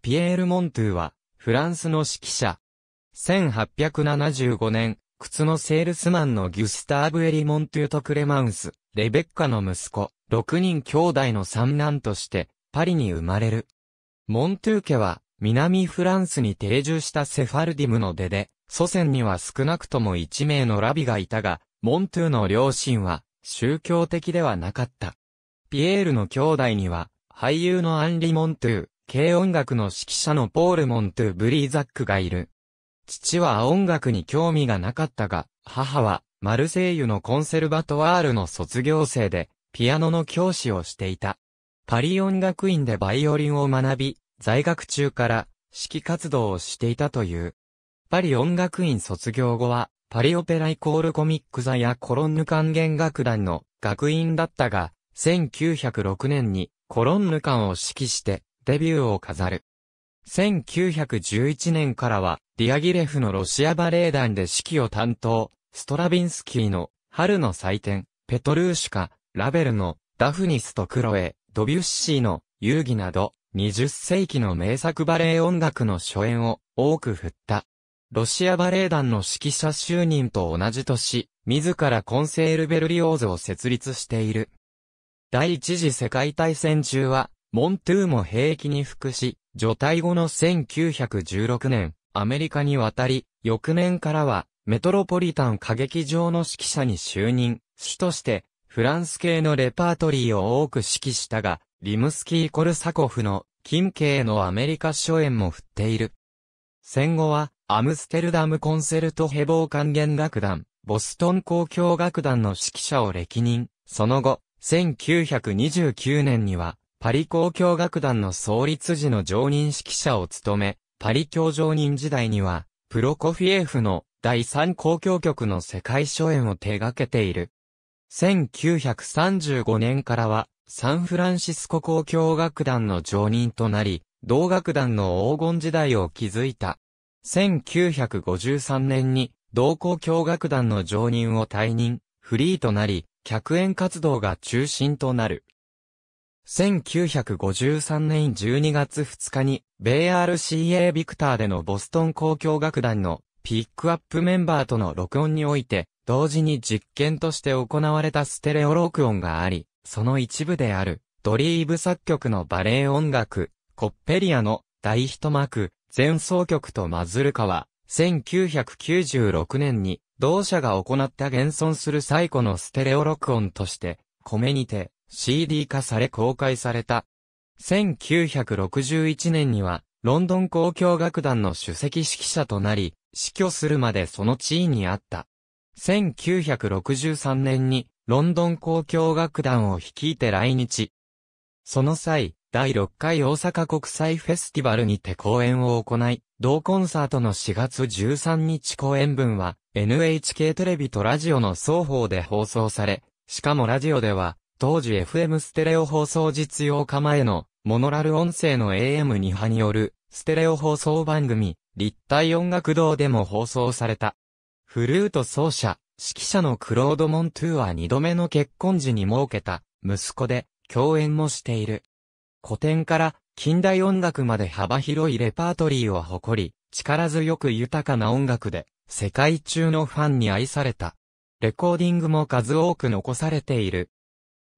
ピエール・モントゥは、フランスの指揮者。1875年、靴のセールスマンのギュスターブ・エリ・モントゥとクレマウス、レベッカの息子、6人兄弟の三男として、パリに生まれる。モントゥ家は、南フランスに定住したセファルディムの出で、祖先には少なくとも1名のラビがいたが、モントゥの両親は宗教的ではなかった。ピエールの兄弟には、俳優のアンリ・モントゥ、軽音楽の指揮者のポール・モントゥ・ブリーザックがいる。父は音楽に興味がなかったが、母はマルセイユのコンセルバトワールの卒業生で、ピアノの教師をしていた。パリ音楽院でバイオリンを学び、在学中から指揮活動をしていたという。パリ音楽院卒業後は、パリオペライコールコミック座やコロンヌ管弦楽団の学院だったが、1906年にコロンヌ管を指揮して、デビューを飾る。1911年からは、ディアギレフのロシアバレエ団で指揮を担当、ストラビンスキーの春の祭典、ペトルーシュカ、ラベルのダフニスとクロエ、ドビュッシーの遊戯など、20世紀の名作バレエ音楽の初演を多く振った。ロシアバレエ団の指揮者就任と同じ年、自らコンセールベルリオーズを設立している。第一次世界大戦中は、モントゥーも兵役に服し、除隊後の1916年、アメリカに渡り、翌年からは、メトロポリタン歌劇場の指揮者に就任、主として、フランス系のレパートリーを多く指揮したが、リムスキー・コルサコフの、近景のアメリカ初演も振っている。戦後は、アムステルダムコンセルトヘボー管弦楽団、ボストン公共楽団の指揮者を歴任、その後、1929年には、パリ交響楽団の創立時の常任指揮者を務め、パリ教常任時代には、プロコフィエフの第三交響曲の世界初演を手掛けている。1935年からは、サンフランシスコ交響楽団の常任となり、同楽団の黄金時代を築いた。1953年に、同交響楽団の常任を退任、フリーとなり、客演活動が中心となる。1953年12月2日に、ベ米 RCA ビクターでのボストン交響楽団のピックアップメンバーとの録音において、同時に実験として行われたステレオ録音があり、その一部である、ドリーブ作曲のバレエ音楽、コッペリアの大ヒ幕、前奏曲とマズルカは、1996年に、同社が行った現存する最古のステレオ録音として、米にて、CD 化され公開された。1961年には、ロンドン交響楽団の首席指揮者となり、死去するまでその地位にあった。1963年に、ロンドン交響楽団を率いて来日。その際、第6回大阪国際フェスティバルにて公演を行い、同コンサートの4月13日公演分は、NHK テレビとラジオの双方で放送され、しかもラジオでは、当時 FM ステレオ放送実用化前の、モノラル音声の AM2 波による、ステレオ放送番組、立体音楽堂でも放送された。フルート奏者、指揮者のクロード・モントゥーは二度目の結婚時に設けた、息子で、共演もしている。古典から近代音楽まで幅広いレパートリーを誇り、力強く豊かな音楽で、世界中のファンに愛された。レコーディングも数多く残されている。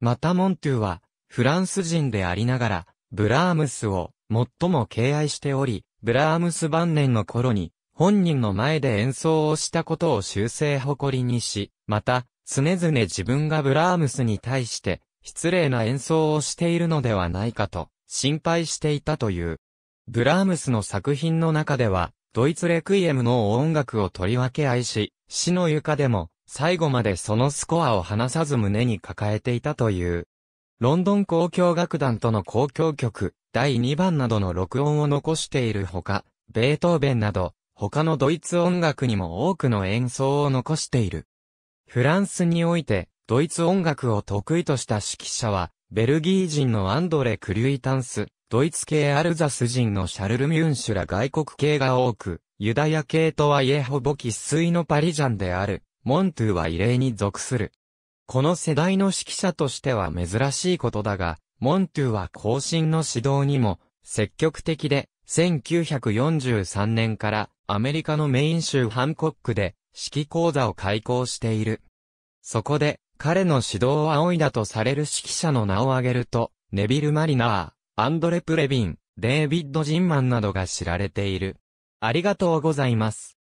またモントゥは、フランス人でありながら、ブラームスを最も敬愛しており、ブラームス晩年の頃に、本人の前で演奏をしたことを修正誇りにし、また、常々自分がブラームスに対して、失礼な演奏をしているのではないかと、心配していたという。ブラームスの作品の中では、ドイツレクイエムの音楽をとりわけ愛し、死の床でも、最後までそのスコアを離さず胸に抱えていたという。ロンドン交響楽団との交響曲、第2番などの録音を残しているほか、ベートーベンなど、他のドイツ音楽にも多くの演奏を残している。フランスにおいて、ドイツ音楽を得意とした指揮者は、ベルギー人のアンドレ・クリュイタンス、ドイツ系アルザス人のシャルル・ミュンシュら外国系が多く、ユダヤ系とはいえほぼ喫水のパリジャンである。モントゥは異例に属する。この世代の指揮者としては珍しいことだが、モントゥは後進の指導にも積極的で、1943年からアメリカのメイン州ハンコックで指揮講座を開講している。そこで彼の指導を仰いだとされる指揮者の名を挙げると、ネビル・マリナー、アンドレ・プレビン、デイビッド・ジンマンなどが知られている。ありがとうございます。